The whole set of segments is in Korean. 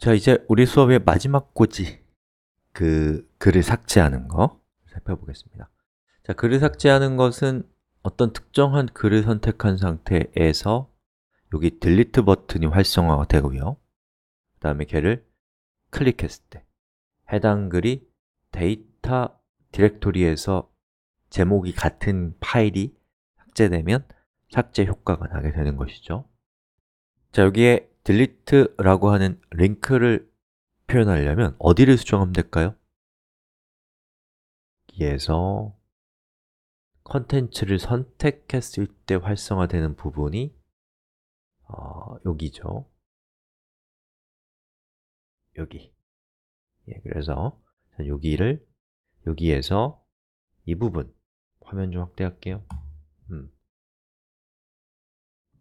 자, 이제 우리 수업의 마지막 꼬지 그 글을 삭제하는 거 살펴보겠습니다 자, 글을 삭제하는 것은 어떤 특정한 글을 선택한 상태에서 여기 delete 버튼이 활성화가 되고요 그 다음에 걔를 클릭했을 때 해당 글이 데이터 디렉토리에서 제목이 같은 파일이 삭제되면 삭제 효과가 나게 되는 것이죠 자, 여기에 delete라고 하는 링크를 표현하려면 어디를 수정하면 될까요? 여기에서 컨텐츠를 선택했을 때 활성화되는 부분이 어, 여기죠 여기 예, 그래서 여기를 여기에서 이 부분 화면 좀 확대할게요 음.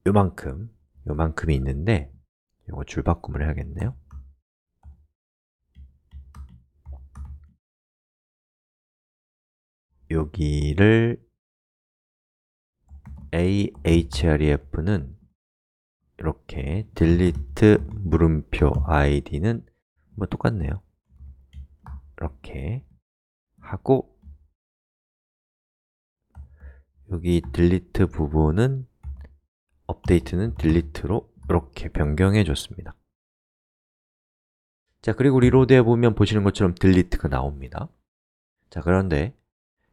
요만큼 요만큼이 있는데 이거 줄바꿈을 해야겠네요. 여기를 ahref는 이렇게 delete 물음표 id는 뭐 똑같네요. 이렇게 하고 여기 delete 부분은 업데이트는 delete로 이렇게 변경해 줬습니다 자, 그리고 리로드 해보면 보시는 것처럼 딜리트가 나옵니다 자, 그런데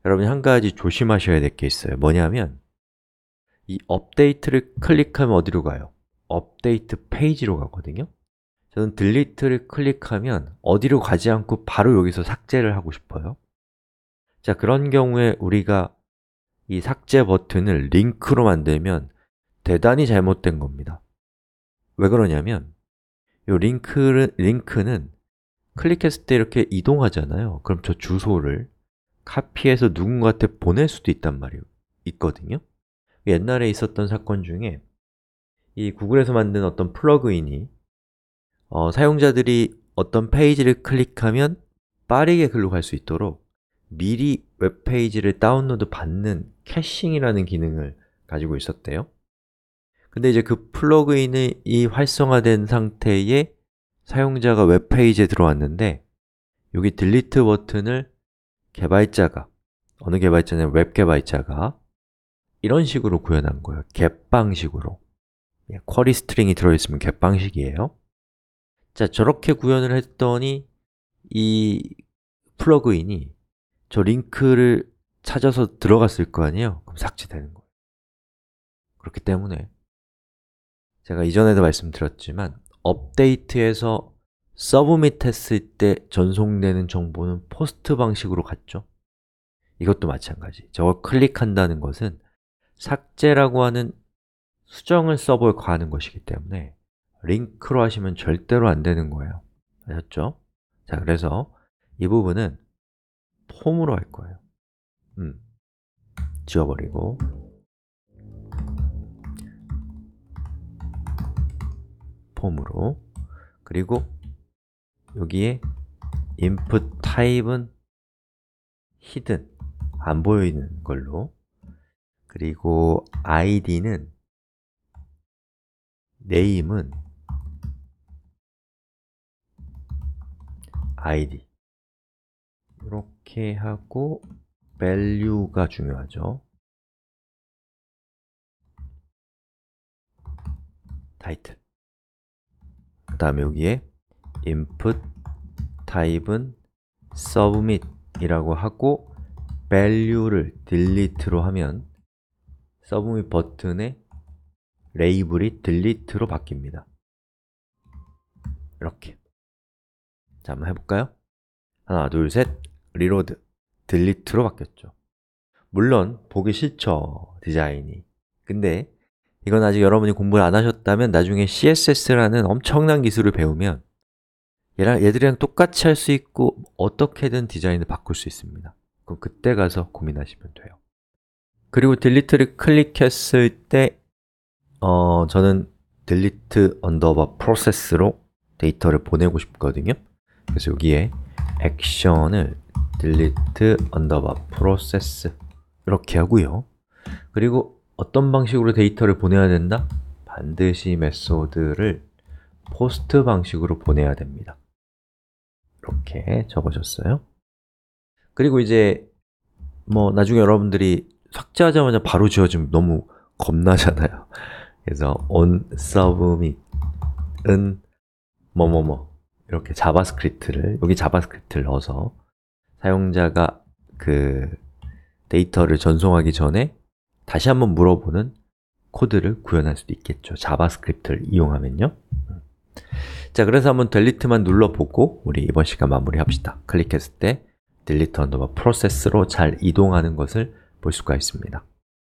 여러분 이한 가지 조심하셔야 될 게 있어요 뭐냐면 이 업데이트를 클릭하면 어디로 가요? 업데이트 페이지로 가거든요 저는 딜리트를 클릭하면 어디로 가지 않고 바로 여기서 삭제를 하고 싶어요 자, 그런 경우에 우리가 이 삭제 버튼을 링크로 만들면 대단히 잘못된 겁니다 왜 그러냐면 이 링크는, 링크는 클릭했을 때 이렇게 이동하잖아요 그럼 저 주소를 카피해서 누군가한테 보낼 수도 있단 말이에요 있거든요 옛날에 있었던 사건 중에 이 구글에서 만든 어떤 플러그인이 어, 사용자들이 어떤 페이지를 클릭하면 빠르게 글로 갈 수 있도록 미리 웹페이지를 다운로드 받는 캐싱이라는 기능을 가지고 있었대요 근데 이제 그 플러그인이 이 활성화된 상태에 사용자가 웹페이지에 들어왔는데 여기 딜리트 버튼을 개발자가 어느 개발자는 웹 개발자가 이런 식으로 구현한 거예요 g e 방식으로 예, 쿼리 스트링이 들어있으면 g e 방식이에요 자, 저렇게 구현을 했더니 이 플러그인이 저 링크를 찾아서 들어갔을 거 아니에요? 그럼 삭제되는 거예요 그렇기 때문에 제가 이전에도 말씀드렸지만 업데이트에서 서브밋 했을 때 전송되는 정보는 포스트 방식으로 갔죠 이것도 마찬가지 저걸 클릭한다는 것은 삭제라고 하는 수정을 서버에 가하는 것이기 때문에 링크로 하시면 절대로 안 되는 거예요 아셨죠? 자, 그래서 이 부분은 폼으로 할 거예요 음, 지워버리고 폼으로 그리고 여기에 input t y p e 은 hidden 안 보이는 걸로 그리고 id는 name은 id 이렇게 하고 value가 중요하죠 타이틀 그 다음에 여기에 input 타입은 submit 이라고 하고 value를 delete로 하면 submit 버튼의 레이블이 delete로 바뀝니다 이렇게 자, 한번 해볼까요? 하나, 둘, 셋 리로드 e t e 로 바뀌었죠 물론 보기 싫죠 디자인이 근데 이건 아직 여러분이 공부를 안 하셨다면 나중에 CSS라는 엄청난 기술을 배우면 얘랑 얘들이랑 똑같이 할 수 있고 어떻게든 디자인을 바꿀 수 있습니다. 그럼 그때 가서 고민하시면 돼요. 그리고 딜리트를 클릭했을 때 어, 저는 delete underbar process로 데이터를 보내고 싶거든요. 그래서 여기에 액션을 delete underbar process 이렇게 하고요. 그리고 어떤 방식으로 데이터를 보내야 된다? 반드시 메소드를 포스트 방식으로 보내야 됩니다 이렇게 적어줬어요 그리고 이제 뭐 나중에 여러분들이 삭제하자마자 바로 지워지면 너무 겁나잖아요 그래서 on submit은 뭐뭐뭐 이렇게 자바스크립트를 여기 자바스크립트를 넣어서 사용자가 그 데이터를 전송하기 전에 다시 한번 물어보는 코드를 구현할 수도 있겠죠. 자바스크립트를 이용하면요. 자, 그래서 한번 델리트만 눌러보고 우리 이번 시간 마무리합시다. 클릭했을 때 딜리트 언더바 프로세스로 잘 이동하는 것을 볼 수가 있습니다.